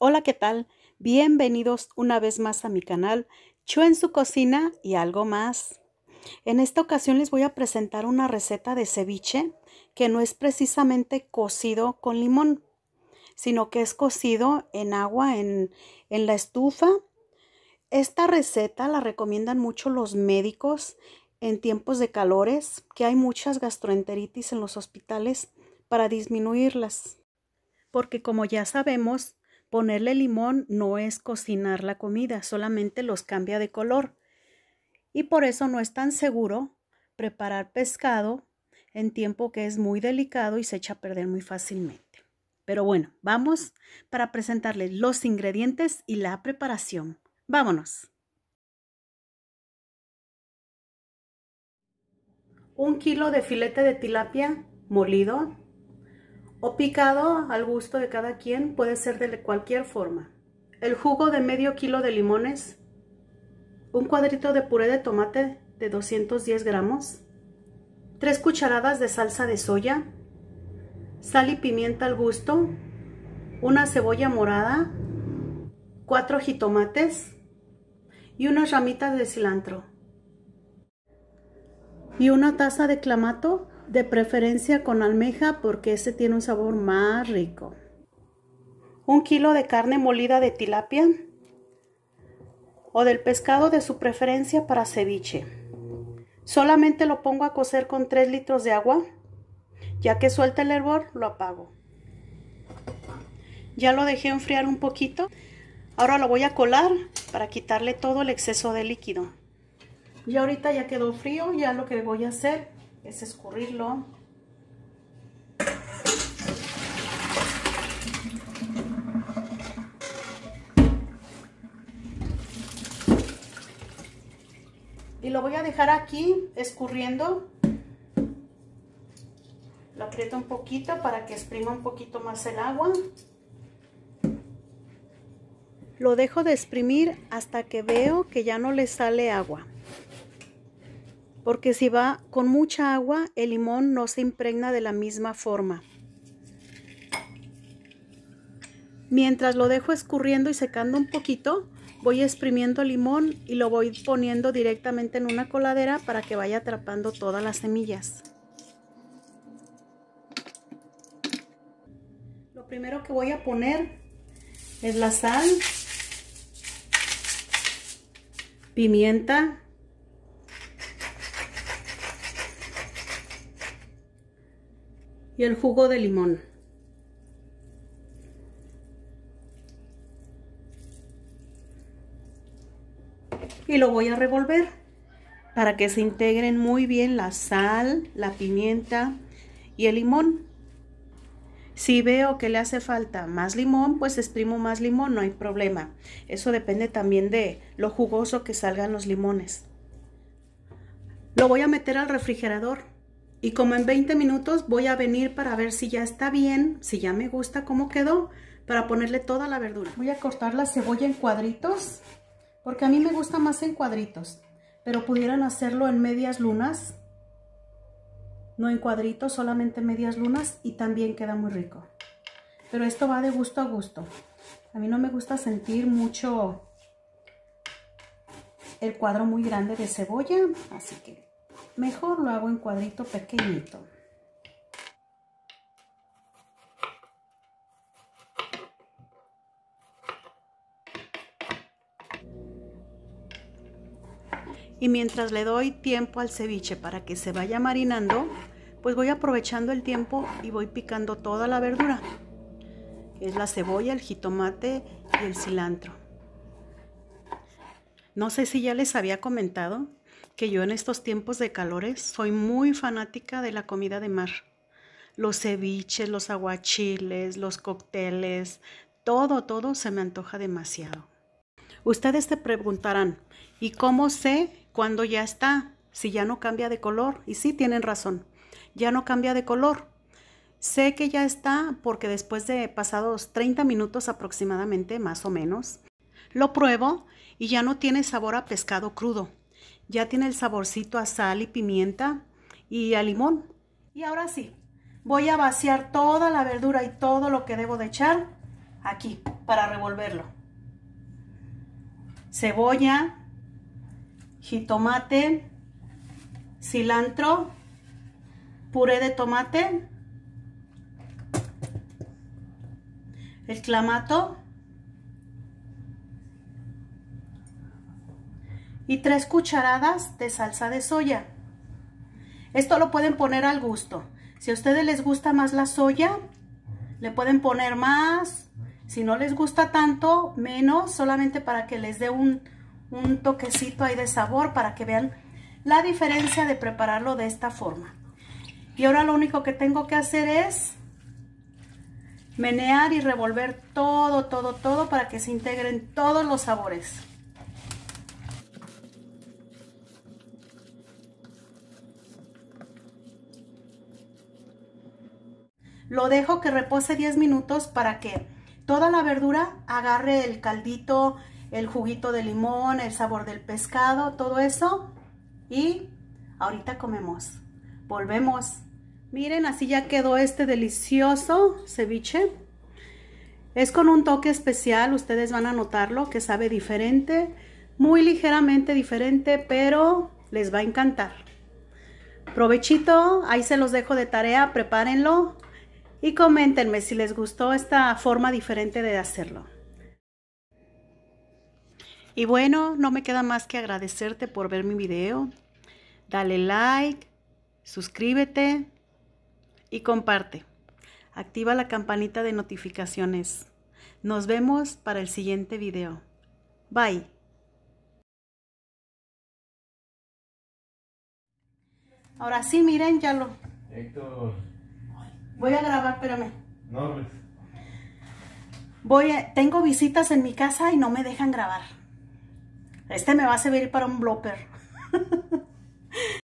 Hola, ¿qué tal? Bienvenidos una vez más a mi canal Yo en su cocina y algo más. En esta ocasión les voy a presentar una receta de ceviche que no es precisamente cocido con limón, sino que es cocido en agua en, en la estufa. Esta receta la recomiendan mucho los médicos en tiempos de calores, que hay muchas gastroenteritis en los hospitales para disminuirlas. Porque como ya sabemos, Ponerle limón no es cocinar la comida, solamente los cambia de color. Y por eso no es tan seguro preparar pescado en tiempo que es muy delicado y se echa a perder muy fácilmente. Pero bueno, vamos para presentarles los ingredientes y la preparación. Vámonos. Un kilo de filete de tilapia molido, o picado al gusto de cada quien, puede ser de cualquier forma. El jugo de medio kilo de limones, un cuadrito de puré de tomate de 210 gramos, tres cucharadas de salsa de soya, sal y pimienta al gusto, una cebolla morada, cuatro jitomates y unas ramitas de cilantro. Y una taza de clamato de preferencia con almeja porque este tiene un sabor más rico. Un kilo de carne molida de tilapia o del pescado de su preferencia para ceviche. Solamente lo pongo a cocer con 3 litros de agua. Ya que suelta el hervor, lo apago. Ya lo dejé enfriar un poquito. Ahora lo voy a colar para quitarle todo el exceso de líquido. Y ahorita ya quedó frío, ya lo que voy a hacer es escurrirlo. Y lo voy a dejar aquí escurriendo. Lo aprieto un poquito para que exprima un poquito más el agua. Lo dejo de exprimir hasta que veo que ya no le sale agua porque si va con mucha agua, el limón no se impregna de la misma forma. Mientras lo dejo escurriendo y secando un poquito, voy exprimiendo el limón y lo voy poniendo directamente en una coladera para que vaya atrapando todas las semillas. Lo primero que voy a poner es la sal, pimienta, y el jugo de limón. Y lo voy a revolver para que se integren muy bien la sal, la pimienta y el limón. Si veo que le hace falta más limón, pues exprimo más limón, no hay problema. Eso depende también de lo jugoso que salgan los limones. Lo voy a meter al refrigerador y como en 20 minutos voy a venir para ver si ya está bien, si ya me gusta cómo quedó, para ponerle toda la verdura. Voy a cortar la cebolla en cuadritos, porque a mí me gusta más en cuadritos, pero pudieran hacerlo en medias lunas, no en cuadritos, solamente medias lunas y también queda muy rico. Pero esto va de gusto a gusto. A mí no me gusta sentir mucho el cuadro muy grande de cebolla, así que Mejor lo hago en cuadrito pequeñito. Y mientras le doy tiempo al ceviche para que se vaya marinando, pues voy aprovechando el tiempo y voy picando toda la verdura. es la cebolla, el jitomate y el cilantro. No sé si ya les había comentado que yo en estos tiempos de calores soy muy fanática de la comida de mar. Los ceviches, los aguachiles, los cócteles, todo, todo se me antoja demasiado. Ustedes se preguntarán, ¿y cómo sé cuándo ya está? Si ya no cambia de color. Y sí, tienen razón, ya no cambia de color. Sé que ya está porque después de pasados 30 minutos aproximadamente, más o menos, lo pruebo y ya no tiene sabor a pescado crudo ya tiene el saborcito a sal y pimienta y a limón. Y ahora sí, voy a vaciar toda la verdura y todo lo que debo de echar aquí para revolverlo. Cebolla, jitomate, cilantro, puré de tomate, el clamato, y tres cucharadas de salsa de soya. Esto lo pueden poner al gusto. Si a ustedes les gusta más la soya, le pueden poner más. Si no les gusta tanto, menos, solamente para que les dé un, un toquecito ahí de sabor, para que vean la diferencia de prepararlo de esta forma. Y ahora lo único que tengo que hacer es menear y revolver todo, todo, todo para que se integren todos los sabores. Lo dejo que repose 10 minutos para que toda la verdura agarre el caldito, el juguito de limón, el sabor del pescado, todo eso. Y ahorita comemos. Volvemos. Miren, así ya quedó este delicioso ceviche. Es con un toque especial, ustedes van a notarlo, que sabe diferente, muy ligeramente diferente, pero les va a encantar. Provechito, ahí se los dejo de tarea, prepárenlo y coméntenme si les gustó esta forma diferente de hacerlo. Y bueno, no me queda más que agradecerte por ver mi video. Dale like, suscríbete y comparte. Activa la campanita de notificaciones. Nos vemos para el siguiente video. Bye. Ahora sí, miren, ya lo... Héctor. Voy a grabar, espérame. No, pues. Voy a, tengo visitas en mi casa y no me dejan grabar. Este me va a servir para un blooper.